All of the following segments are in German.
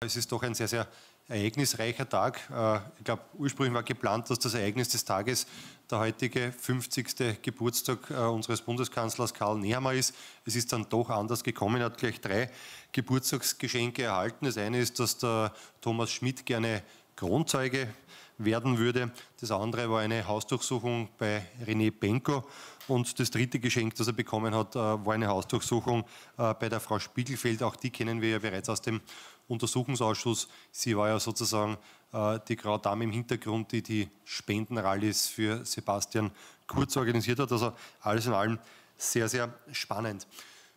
Es ist doch ein sehr, sehr ereignisreicher Tag. Äh, ich glaube, ursprünglich war geplant, dass das Ereignis des Tages der heutige 50. Geburtstag äh, unseres Bundeskanzlers Karl Nehammer ist. Es ist dann doch anders gekommen. Er hat gleich drei Geburtstagsgeschenke erhalten. Das eine ist, dass der Thomas Schmidt gerne Kronzeuge werden würde. Das andere war eine Hausdurchsuchung bei René Benko. Und das dritte Geschenk, das er bekommen hat, äh, war eine Hausdurchsuchung äh, bei der Frau Spiegelfeld. Auch die kennen wir ja bereits aus dem Untersuchungsausschuss. Sie war ja sozusagen äh, die graue Dame im Hintergrund, die die Spendenrallys für Sebastian Kurz organisiert hat. Also alles in allem sehr, sehr spannend.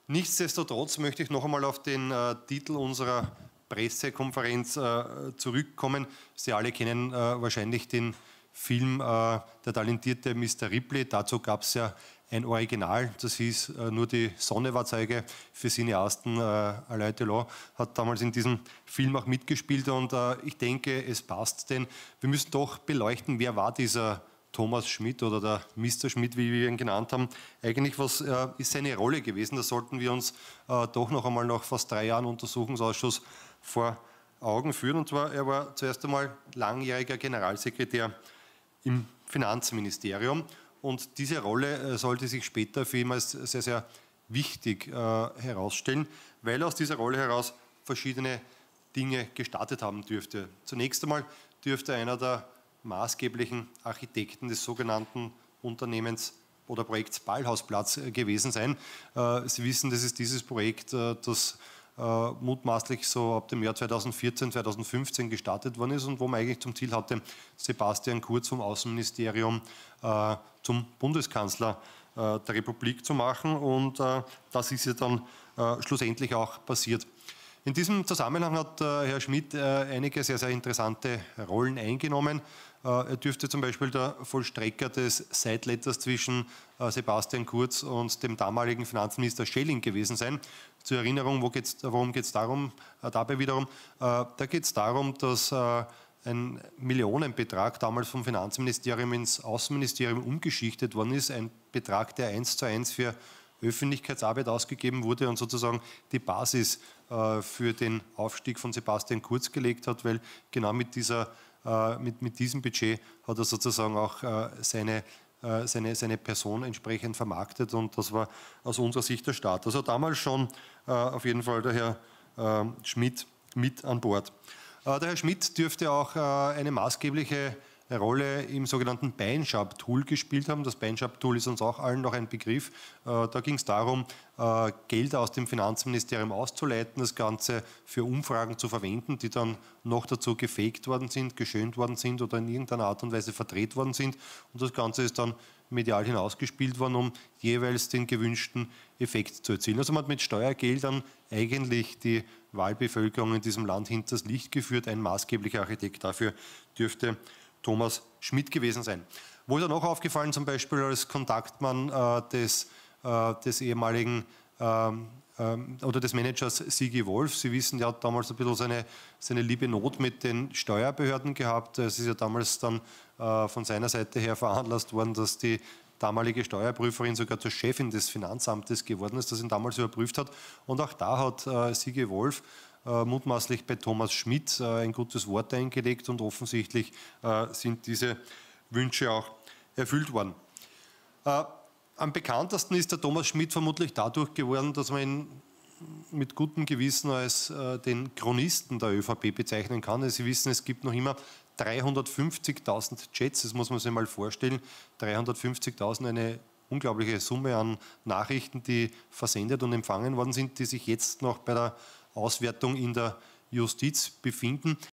Nichtsdestotrotz möchte ich noch einmal auf den Titel unserer Pressekonferenz äh, zurückkommen. Sie alle kennen äh, wahrscheinlich den Film äh, Der talentierte Mr. Ripley. Dazu gab es ja ein Original, das hieß äh, Nur die Sonne war Zeuge für Cineasten. Äh, Alain Delon hat damals in diesem Film auch mitgespielt und äh, ich denke, es passt, denn wir müssen doch beleuchten, wer war dieser Thomas Schmidt oder der Mr. Schmidt, wie wir ihn genannt haben, eigentlich was äh, ist seine Rolle gewesen? Da sollten wir uns äh, doch noch einmal nach fast drei Jahren Untersuchungsausschuss vor Augen führen. Und zwar, er war zuerst einmal langjähriger Generalsekretär im Finanzministerium und diese Rolle äh, sollte sich später für ihn als sehr, sehr wichtig äh, herausstellen, weil aus dieser Rolle heraus verschiedene Dinge gestartet haben dürfte. Zunächst einmal dürfte einer der maßgeblichen Architekten des sogenannten Unternehmens oder Projekts Ballhausplatz äh, gewesen sein. Äh, Sie wissen, das ist dieses Projekt, äh, das mutmaßlich so ab dem Jahr 2014, 2015 gestartet worden ist und wo man eigentlich zum Ziel hatte, Sebastian Kurz vom Außenministerium zum Bundeskanzler der Republik zu machen. Und das ist ja dann schlussendlich auch passiert. In diesem Zusammenhang hat äh, Herr Schmidt äh, einige sehr, sehr interessante Rollen eingenommen. Äh, er dürfte zum Beispiel der Vollstrecker des Sideletters zwischen äh, Sebastian Kurz und dem damaligen Finanzminister Schelling gewesen sein. Zur Erinnerung, wo geht's, worum geht es darum? Äh, dabei wiederum, äh, da geht es darum, dass ein Millionenbetrag damals vom Finanzministerium ins Außenministerium umgeschichtet worden ist. Ein Betrag, der eins zu eins für Öffentlichkeitsarbeit ausgegeben wurde und sozusagen die Basis äh, für den Aufstieg von Sebastian Kurz gelegt hat, weil genau mit, dieser, äh, mit, mit diesem Budget hat er sozusagen auch äh, seine, seine, seine Person entsprechend vermarktet und das war aus unserer Sicht der Start. Also damals schon auf jeden Fall der Herr ähm, Schmidt mit an Bord. der Herr Schmidt dürfte auch eine maßgebliche Rolle im sogenannten Beinshab-Tool gespielt haben. Das Beinshab-Tool ist uns auch allen noch ein Begriff. Äh, da ging es darum, äh, Gelder aus dem Finanzministerium auszuleiten, das Ganze für Umfragen zu verwenden, die dann noch dazu gefaked worden sind, geschönt worden sind oder in irgendeiner Art und Weise verdreht worden sind. Und das Ganze ist dann medial hinausgespielt worden, um jeweils den gewünschten Effekt zu erzielen. Also man hat mit Steuergeldern eigentlich die Wahlbevölkerung in diesem Land hinters Licht geführt. Ein maßgeblicher Architekt dafür dürfte Thomas Schmidt gewesen sein. Wo ist er noch aufgefallen, zum Beispiel als Kontaktmann äh, des, äh, des ehemaligen ähm, ähm, oder des Managers Sigi Wolf. Sie wissen, der hat damals ein bisschen seine, seine liebe Not mit den Steuerbehörden gehabt. Es ist ja damals dann äh, von seiner Seite her veranlasst worden, dass die damalige Steuerprüferin sogar zur Chefin des Finanzamtes geworden ist, das ihn damals überprüft hat. Und auch da hat äh, Sigi Wolf äh, mutmaßlich bei Thomas Schmidt äh, ein gutes Wort eingelegt und offensichtlich äh, sind diese Wünsche auch erfüllt worden. Äh, am bekanntesten ist der Thomas Schmidt vermutlich dadurch geworden, dass man ihn mit gutem Gewissen als den Chronisten der ÖVP bezeichnen kann. Also Sie wissen, es gibt noch immer 350.000 Chats, das muss man sich mal vorstellen, 350.000, eine unglaubliche Summe an Nachrichten, die versendet und empfangen worden sind, die sich jetzt noch bei der Auswertung in der Justiz befinden.